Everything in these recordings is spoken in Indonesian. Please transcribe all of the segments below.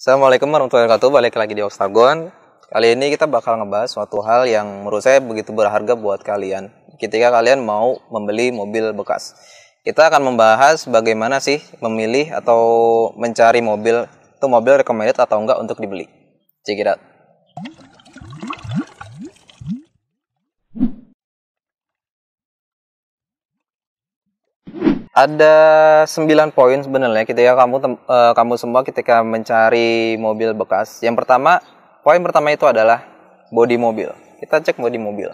Assalamualaikum warahmatullahi wabarakatuh, balik lagi di Oktagon. Kali ini kita bakal ngebahas suatu hal yang menurut saya begitu berharga buat kalian ketika kalian mau membeli mobil bekas. Kita akan membahas bagaimana sih memilih atau mencari mobil itu mobil recommended atau enggak untuk dibeli. Check ada 9 poin sebenarnya ketika kamu uh, kamu semua ketika mencari mobil bekas. Yang pertama, poin pertama itu adalah bodi mobil. Kita cek bodi mobil.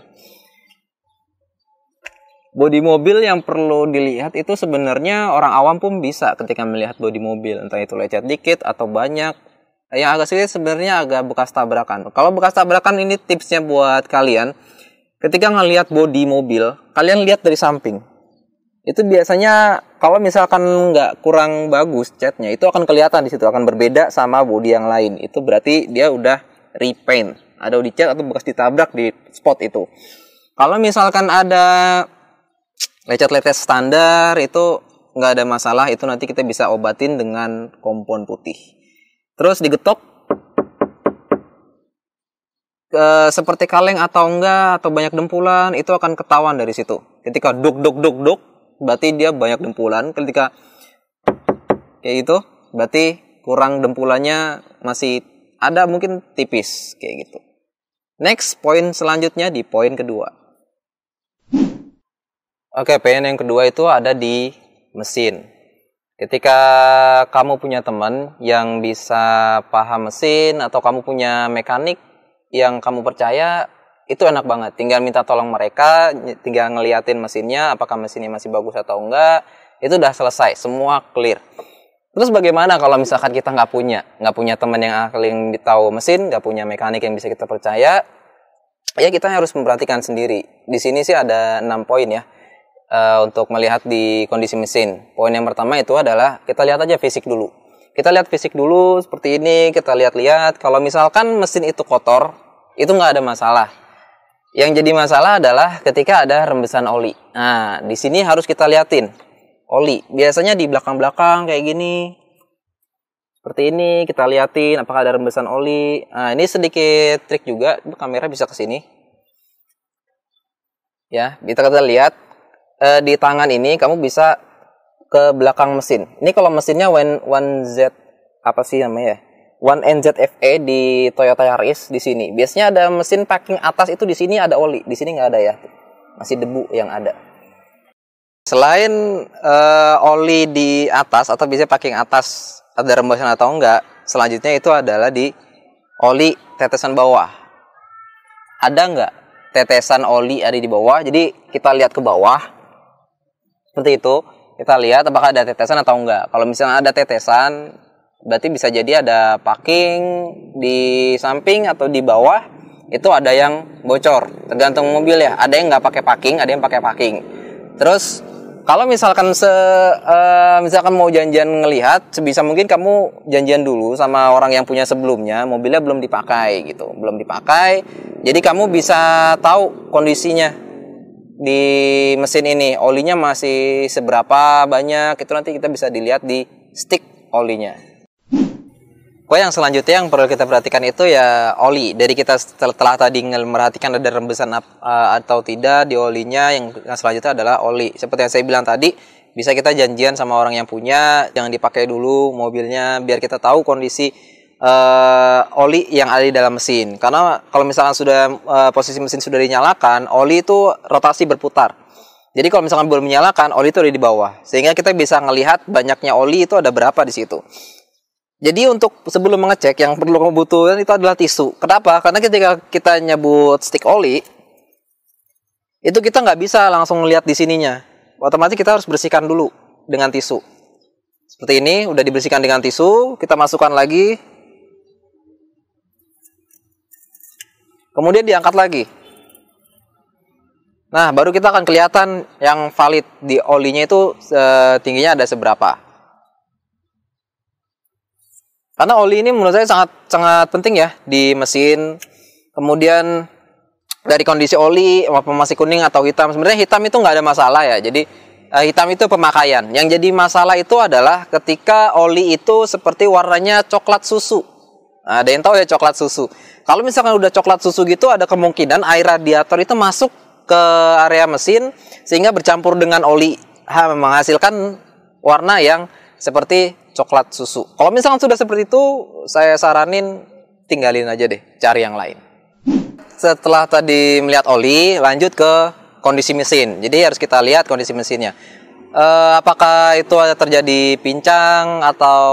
Bodi mobil yang perlu dilihat itu sebenarnya orang awam pun bisa ketika melihat bodi mobil, entah itu lecet dikit atau banyak. Yang agak sulit sebenarnya agak bekas tabrakan. Kalau bekas tabrakan ini tipsnya buat kalian, ketika ngelihat bodi mobil, kalian lihat dari samping itu biasanya kalau misalkan nggak kurang bagus catnya itu akan kelihatan di situ akan berbeda sama body yang lain itu berarti dia udah repaint ada dicat atau bekas ditabrak di spot itu kalau misalkan ada lecet-lecet standar itu nggak ada masalah itu nanti kita bisa obatin dengan kompon putih terus digetok e, seperti kaleng atau enggak atau banyak dempulan itu akan ketahuan dari situ ketika duk duk duk duk berarti dia banyak dempulan ketika kayak gitu berarti kurang dempulannya masih ada mungkin tipis kayak gitu next poin selanjutnya di poin kedua oke poin yang kedua itu ada di mesin Ketika kamu punya teman yang bisa paham mesin atau kamu punya mekanik yang kamu percaya, itu enak banget. Tinggal minta tolong mereka, tinggal ngeliatin mesinnya, apakah mesinnya masih bagus atau enggak. Itu udah selesai, semua clear. Terus bagaimana kalau misalkan kita nggak punya, nggak punya teman yang ahli tahu mesin, nggak punya mekanik yang bisa kita percaya, ya kita harus memperhatikan sendiri. Di sini sih ada enam poin ya eh, untuk melihat di kondisi mesin. Poin yang pertama itu adalah kita lihat aja fisik dulu. Kita lihat fisik dulu seperti ini, kita lihat-lihat. Kalau misalkan mesin itu kotor, itu nggak ada masalah yang jadi masalah adalah ketika ada rembesan oli. Nah, di sini harus kita liatin oli. Biasanya di belakang-belakang kayak gini. Seperti ini kita liatin apakah ada rembesan oli. Nah, ini sedikit trik juga, kamera bisa ke sini. Ya, kita kita lihat eh, di tangan ini kamu bisa ke belakang mesin. Ini kalau mesinnya one one Z apa sih namanya ya? One FE di Toyota Yaris di sini. Biasanya ada mesin packing atas itu di sini ada oli, di sini nggak ada ya. Masih debu yang ada. Selain uh, oli di atas atau bisa packing atas ada rembesan atau enggak, selanjutnya itu adalah di oli tetesan bawah. Ada enggak tetesan oli ada di bawah? Jadi kita lihat ke bawah seperti itu. Kita lihat apakah ada tetesan atau enggak. Kalau misalnya ada tetesan, berarti bisa jadi ada parking di samping atau di bawah itu ada yang bocor tergantung mobil ya ada yang nggak pakai parking ada yang pakai parking terus kalau misalkan se uh, misalkan mau janjian ngelihat sebisa mungkin kamu janjian dulu sama orang yang punya sebelumnya mobilnya belum dipakai gitu belum dipakai jadi kamu bisa tahu kondisinya di mesin ini olinya masih seberapa banyak itu nanti kita bisa dilihat di stick olinya Kue yang selanjutnya yang perlu kita perhatikan itu ya oli. Dari kita setelah tadi merhatikan ada rembesan uh, atau tidak di olinya, yang selanjutnya adalah oli. Seperti yang saya bilang tadi, bisa kita janjian sama orang yang punya, jangan dipakai dulu mobilnya, biar kita tahu kondisi uh, oli yang ada di dalam mesin. Karena kalau misalkan sudah uh, posisi mesin sudah dinyalakan, oli itu rotasi berputar. Jadi kalau misalkan belum menyalakan, oli itu ada di bawah. Sehingga kita bisa melihat banyaknya oli itu ada berapa di situ. Jadi untuk sebelum mengecek yang perlu kamu butuhkan itu adalah tisu. Kenapa? Karena ketika kita nyebut stick oli, itu kita nggak bisa langsung lihat di sininya. Otomatis kita harus bersihkan dulu dengan tisu. Seperti ini, udah dibersihkan dengan tisu, kita masukkan lagi. Kemudian diangkat lagi. Nah, baru kita akan kelihatan yang valid di olinya itu eh, tingginya ada seberapa. Karena oli ini menurut saya sangat sangat penting ya di mesin. Kemudian dari kondisi oli apa masih kuning atau hitam. Sebenarnya hitam itu nggak ada masalah ya. Jadi eh, hitam itu pemakaian. Yang jadi masalah itu adalah ketika oli itu seperti warnanya coklat susu. Nah, ada yang tahu ya coklat susu. Kalau misalkan udah coklat susu gitu ada kemungkinan air radiator itu masuk ke area mesin sehingga bercampur dengan oli ha, menghasilkan warna yang seperti coklat susu. Kalau misalnya sudah seperti itu, saya saranin tinggalin aja deh, cari yang lain. Setelah tadi melihat oli, lanjut ke kondisi mesin. Jadi harus kita lihat kondisi mesinnya. Uh, apakah itu ada terjadi pincang atau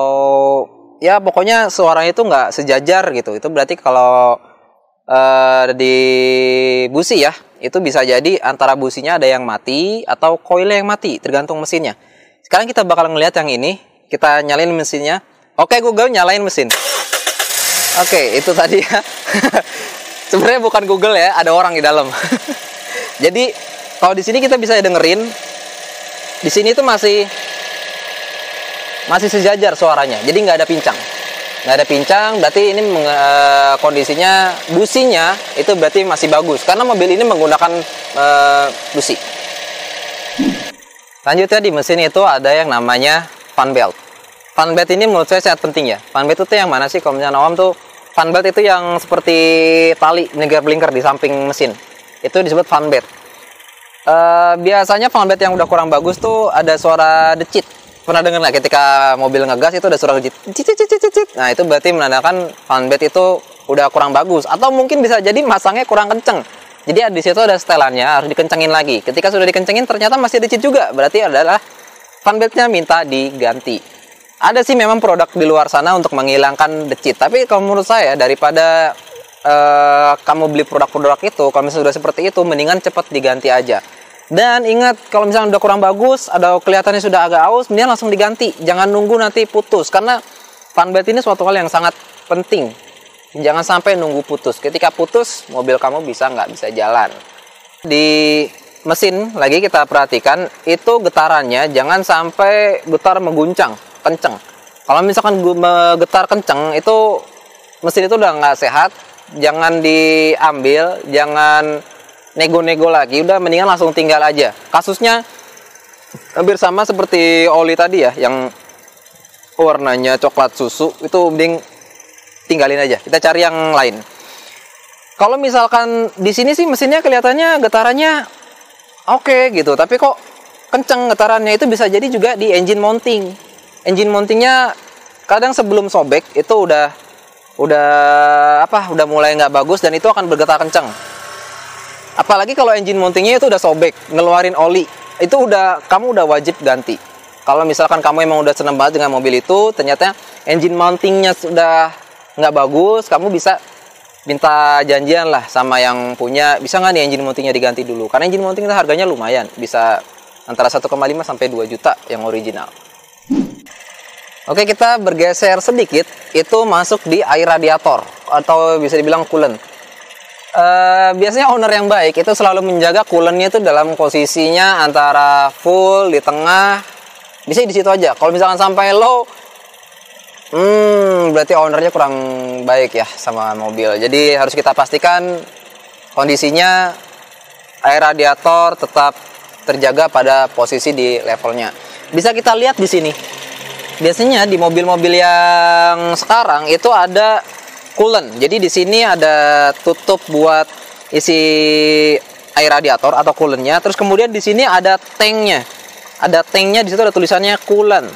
ya pokoknya suaranya itu nggak sejajar gitu. Itu berarti kalau uh, di busi ya, itu bisa jadi antara businya ada yang mati atau koilnya yang mati, tergantung mesinnya. Sekarang kita bakal ngelihat yang ini kita nyalain mesinnya oke Google nyalain mesin oke itu tadi ya sebenarnya bukan Google ya ada orang di dalam jadi kalau di sini kita bisa dengerin di sini itu masih masih sejajar suaranya jadi nggak ada pincang nggak ada pincang berarti ini uh, kondisinya businya itu berarti masih bagus karena mobil ini menggunakan uh, busi lanjutnya di mesin itu ada yang namanya fan belt Fun belt ini menurut saya sangat penting ya. Fun belt itu yang mana sih? Kalau misalnya awam tuh fun belt itu yang seperti tali blinker blinker di samping mesin. Itu disebut fun belt. Uh, eh, biasanya fun belt yang udah kurang bagus tuh ada suara decit. Pernah dengar nggak ketika mobil ngegas itu ada suara decit? Cicit, cit, cit. Nah itu berarti menandakan fun belt itu udah kurang bagus atau mungkin bisa jadi masangnya kurang kenceng. Jadi di situ ada setelannya harus dikencengin lagi. Ketika sudah dikencengin ternyata masih decit juga, berarti adalah fan beltnya minta diganti ada sih memang produk di luar sana untuk menghilangkan decit tapi kalau menurut saya daripada uh, kamu beli produk-produk itu kalau misalnya sudah seperti itu mendingan cepat diganti aja dan ingat kalau misalnya udah kurang bagus ada kelihatannya sudah agak aus mendingan langsung diganti jangan nunggu nanti putus karena fan belt ini suatu hal yang sangat penting jangan sampai nunggu putus ketika putus mobil kamu bisa nggak bisa jalan di mesin lagi kita perhatikan itu getarannya jangan sampai getar mengguncang kenceng kalau misalkan gue getar kenceng itu mesin itu udah nggak sehat jangan diambil jangan nego-nego lagi udah mendingan langsung tinggal aja kasusnya hampir sama seperti oli tadi ya yang warnanya coklat susu itu mending tinggalin aja kita cari yang lain kalau misalkan di sini sih mesinnya kelihatannya getarannya oke okay, gitu tapi kok kenceng getarannya itu bisa jadi juga di engine mounting engine mountingnya kadang sebelum sobek itu udah udah apa udah mulai nggak bagus dan itu akan bergetar kenceng apalagi kalau engine mountingnya itu udah sobek ngeluarin oli itu udah kamu udah wajib ganti kalau misalkan kamu emang udah seneng banget dengan mobil itu ternyata engine mountingnya sudah nggak bagus kamu bisa minta janjian lah sama yang punya bisa nggak nih engine mountingnya diganti dulu karena engine mounting itu harganya lumayan bisa antara 1,5 sampai 2 juta yang original Oke, kita bergeser sedikit. Itu masuk di air radiator atau bisa dibilang coolant. Uh, biasanya owner yang baik itu selalu menjaga coolantnya itu dalam posisinya antara full di tengah bisa di situ aja kalau misalkan sampai low hmm berarti ownernya kurang baik ya sama mobil jadi harus kita pastikan kondisinya air radiator tetap terjaga pada posisi di levelnya bisa kita lihat di sini biasanya di mobil-mobil yang sekarang itu ada coolant. Jadi di sini ada tutup buat isi air radiator atau coolantnya. Terus kemudian di sini ada tanknya. Ada tanknya di situ ada tulisannya coolant.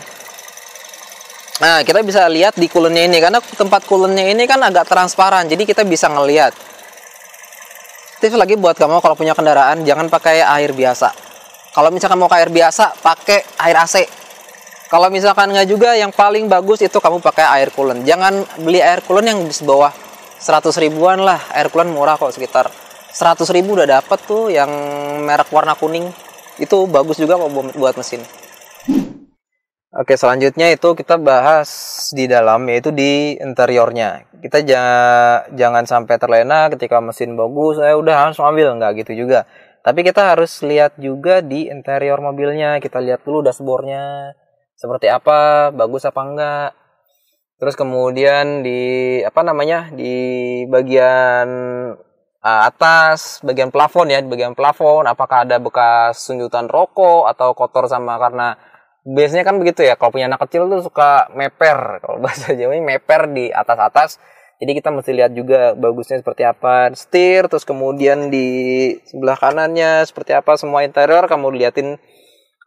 Nah, kita bisa lihat di coolantnya ini karena tempat coolantnya ini kan agak transparan. Jadi kita bisa ngelihat. Tips lagi buat kamu kalau punya kendaraan jangan pakai air biasa. Kalau misalkan mau air biasa, pakai air AC kalau misalkan nggak juga, yang paling bagus itu kamu pakai air coolant. Jangan beli air coolant yang di bawah 100 ribuan lah. Air coolant murah kok sekitar 100 ribu udah dapet tuh yang merek warna kuning. Itu bagus juga kok buat mesin. Oke, selanjutnya itu kita bahas di dalam yaitu di interiornya. Kita jangan sampai terlena ketika mesin bagus, saya eh, udah langsung ambil nggak gitu juga. Tapi kita harus lihat juga di interior mobilnya. Kita lihat dulu dashboardnya, seperti apa, bagus apa enggak. Terus kemudian di apa namanya di bagian uh, atas, bagian plafon ya, di bagian plafon apakah ada bekas sunjutan rokok atau kotor sama karena biasanya kan begitu ya kalau punya anak kecil tuh suka meper kalau bahasa Jawa ini meper di atas-atas jadi kita mesti lihat juga bagusnya seperti apa setir terus kemudian di sebelah kanannya seperti apa semua interior kamu liatin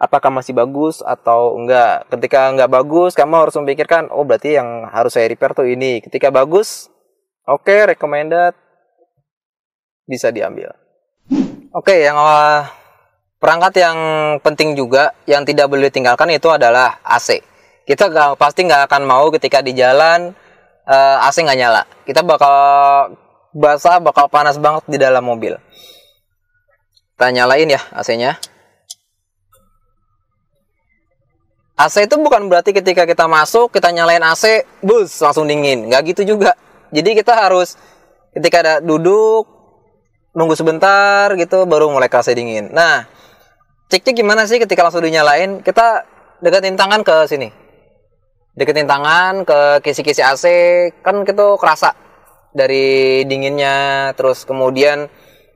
apakah masih bagus atau enggak. Ketika enggak bagus, kamu harus memikirkan, oh berarti yang harus saya repair tuh ini. Ketika bagus, oke, okay, recommended, bisa diambil. Oke, okay, yang awal, eh, perangkat yang penting juga yang tidak boleh ditinggalkan itu adalah AC. Kita gak, pasti nggak akan mau ketika di jalan uh, eh, AC nggak nyala. Kita bakal basah, bakal panas banget di dalam mobil. Kita nyalain ya AC-nya. AC itu bukan berarti ketika kita masuk kita nyalain AC bus langsung dingin nggak gitu juga jadi kita harus ketika ada duduk nunggu sebentar gitu baru mulai AC dingin nah ceknya gimana sih ketika langsung dinyalain kita deketin tangan ke sini deketin tangan ke kisi-kisi AC kan kita kerasa dari dinginnya terus kemudian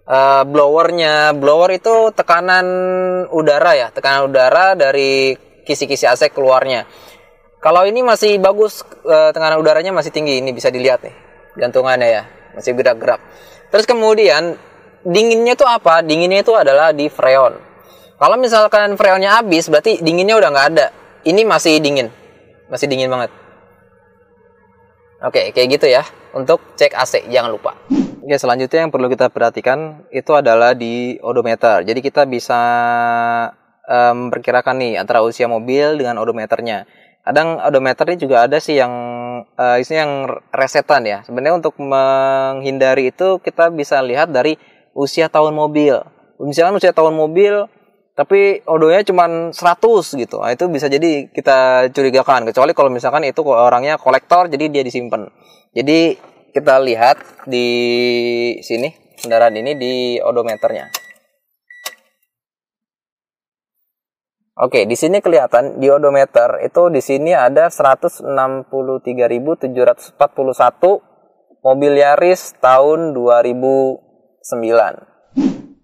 uh, blowernya blower itu tekanan udara ya tekanan udara dari kisi-kisi AC keluarnya. Kalau ini masih bagus, eh, tekanan udaranya masih tinggi. Ini bisa dilihat nih, gantungannya ya, masih gerak-gerak. Terus kemudian dinginnya itu apa? Dinginnya itu adalah di freon. Kalau misalkan freonnya habis, berarti dinginnya udah nggak ada. Ini masih dingin, masih dingin banget. Oke, kayak gitu ya. Untuk cek AC, jangan lupa. Oke, selanjutnya yang perlu kita perhatikan itu adalah di odometer. Jadi kita bisa memperkirakan um, nih antara usia mobil dengan odometernya. Kadang odometernya juga ada sih yang uh, eh, isinya yang resetan ya. Sebenarnya untuk menghindari itu kita bisa lihat dari usia tahun mobil. Misalnya usia tahun mobil tapi odonya cuma 100 gitu. Nah, itu bisa jadi kita curigakan kecuali kalau misalkan itu orangnya kolektor jadi dia disimpan. Jadi kita lihat di sini kendaraan ini di odometernya. Oke, di sini kelihatan di odometer itu di sini ada 163.741 mobil Yaris tahun 2009.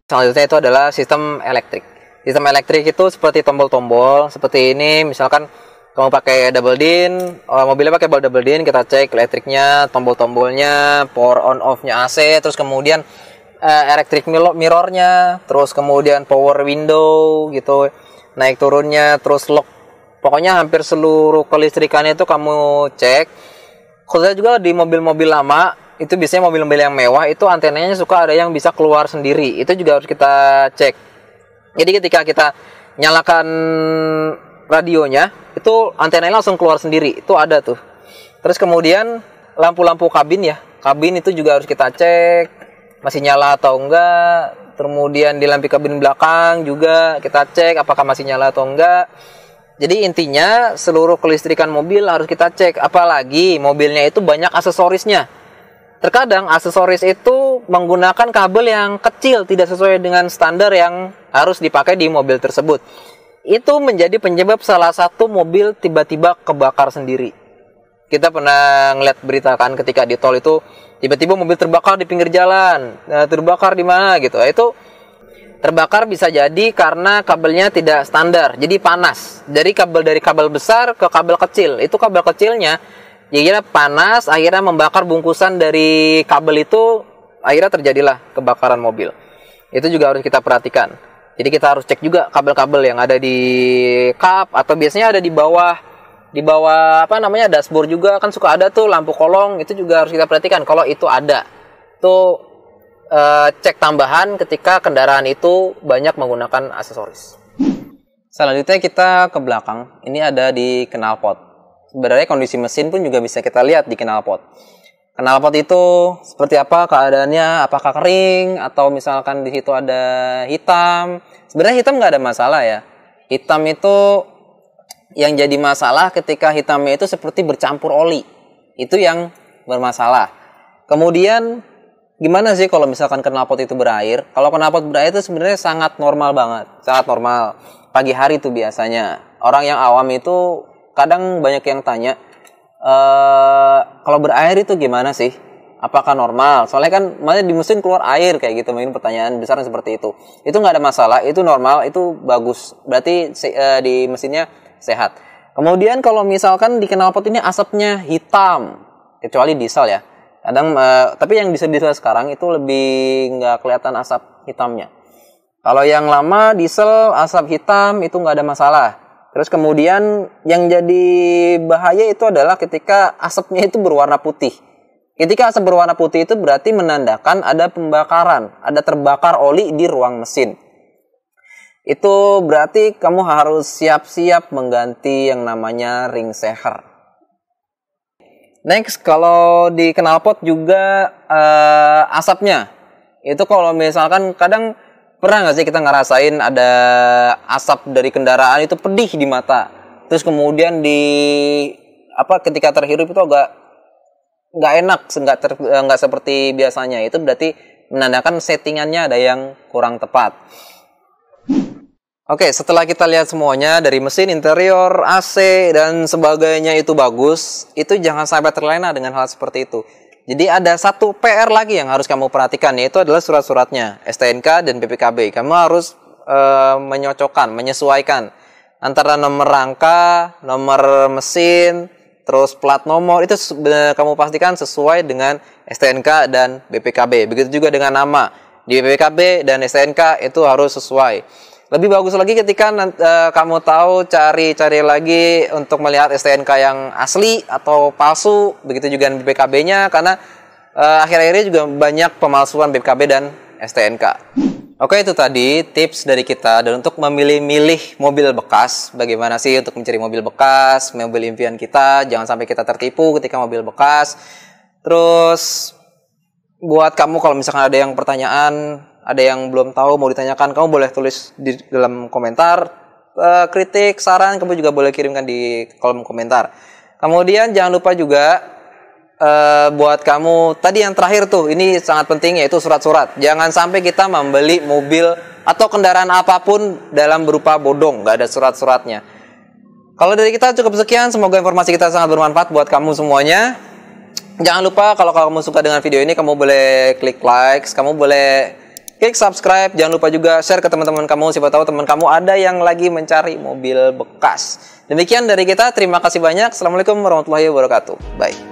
Selanjutnya itu adalah sistem elektrik. Sistem elektrik itu seperti tombol-tombol seperti ini misalkan kamu pakai double din, eh, mobilnya pakai double din, kita cek elektriknya, tombol-tombolnya, power on off-nya AC, terus kemudian uh, mirror-nya, terus kemudian power window gitu naik turunnya terus lock pokoknya hampir seluruh kelistrikannya itu kamu cek khususnya juga di mobil-mobil lama itu biasanya mobil-mobil yang mewah itu antenanya suka ada yang bisa keluar sendiri itu juga harus kita cek jadi ketika kita nyalakan radionya itu antenanya langsung keluar sendiri itu ada tuh terus kemudian lampu-lampu kabin ya kabin itu juga harus kita cek masih nyala atau enggak kemudian di lampi kabin belakang juga kita cek apakah masih nyala atau enggak jadi intinya seluruh kelistrikan mobil harus kita cek apalagi mobilnya itu banyak aksesorisnya terkadang aksesoris itu menggunakan kabel yang kecil tidak sesuai dengan standar yang harus dipakai di mobil tersebut itu menjadi penyebab salah satu mobil tiba-tiba kebakar sendiri kita pernah ngeliat berita kan ketika di tol itu tiba-tiba mobil terbakar di pinggir jalan eh, terbakar di mana gitu eh, itu terbakar bisa jadi karena kabelnya tidak standar jadi panas dari kabel dari kabel besar ke kabel kecil itu kabel kecilnya ya panas akhirnya membakar bungkusan dari kabel itu akhirnya terjadilah kebakaran mobil itu juga harus kita perhatikan jadi kita harus cek juga kabel-kabel yang ada di kap atau biasanya ada di bawah di bawah apa namanya dashboard juga kan suka ada tuh lampu kolong itu juga harus kita perhatikan kalau itu ada tuh e, cek tambahan ketika kendaraan itu banyak menggunakan aksesoris selanjutnya kita ke belakang ini ada di knalpot sebenarnya kondisi mesin pun juga bisa kita lihat di knalpot knalpot itu seperti apa keadaannya apakah kering atau misalkan di situ ada hitam sebenarnya hitam nggak ada masalah ya hitam itu yang jadi masalah ketika hitamnya itu seperti bercampur oli. Itu yang bermasalah. Kemudian gimana sih kalau misalkan knalpot itu berair? Kalau knalpot berair itu sebenarnya sangat normal banget, sangat normal. Pagi hari itu biasanya. Orang yang awam itu kadang banyak yang tanya, e, kalau berair itu gimana sih? Apakah normal? Soalnya kan malah di mesin keluar air kayak gitu, mungkin pertanyaan besar seperti itu. Itu nggak ada masalah, itu normal, itu bagus. Berarti eh, di mesinnya sehat. Kemudian kalau misalkan di knalpot ini asapnya hitam, kecuali diesel ya. Kadang eh, tapi yang diesel diesel sekarang itu lebih nggak kelihatan asap hitamnya. Kalau yang lama diesel asap hitam itu nggak ada masalah. Terus kemudian yang jadi bahaya itu adalah ketika asapnya itu berwarna putih. Ketika asap berwarna putih itu berarti menandakan ada pembakaran, ada terbakar oli di ruang mesin. Itu berarti kamu harus siap-siap mengganti yang namanya ring seher. Next, kalau di knalpot juga uh, asapnya. Itu kalau misalkan kadang pernah nggak sih kita ngerasain ada asap dari kendaraan itu pedih di mata. Terus kemudian di apa ketika terhirup itu agak nggak enak, nggak ter, eh, nggak seperti biasanya. Itu berarti menandakan settingannya ada yang kurang tepat. Oke, setelah kita lihat semuanya dari mesin interior, AC dan sebagainya itu bagus, itu jangan sampai terlena dengan hal seperti itu. Jadi ada satu PR lagi yang harus kamu perhatikan yaitu adalah surat-suratnya, STNK dan BPKB. Kamu harus e, menyocokkan, menyesuaikan antara nomor rangka, nomor mesin, terus plat nomor itu kamu pastikan sesuai dengan STNK dan BPKB. Begitu juga dengan nama di BPKB dan STNK itu harus sesuai. Lebih bagus lagi ketika uh, kamu tahu cari-cari lagi untuk melihat STNK yang asli atau palsu, begitu juga BPKB-nya karena akhir eh, akhir-akhirnya juga banyak pemalsuan BPKB dan STNK. Oke itu tadi tips dari kita dan untuk memilih-milih mobil bekas bagaimana sih untuk mencari mobil bekas mobil impian kita jangan sampai kita tertipu ketika mobil bekas terus buat kamu kalau misalkan ada yang pertanyaan ada yang belum tahu mau ditanyakan, kamu boleh tulis di dalam komentar, uh, kritik, saran, kamu juga boleh kirimkan di kolom komentar. Kemudian jangan lupa juga uh, buat kamu tadi yang terakhir tuh, ini sangat penting yaitu surat-surat. Jangan sampai kita membeli mobil atau kendaraan apapun dalam berupa bodong, nggak ada surat-suratnya. Kalau dari kita cukup sekian, semoga informasi kita sangat bermanfaat buat kamu semuanya. Jangan lupa kalau kamu suka dengan video ini, kamu boleh klik like, kamu boleh Klik subscribe, jangan lupa juga share ke teman-teman kamu. Siapa tahu teman kamu ada yang lagi mencari mobil bekas. Demikian dari kita, terima kasih banyak. Assalamualaikum warahmatullahi wabarakatuh. Bye.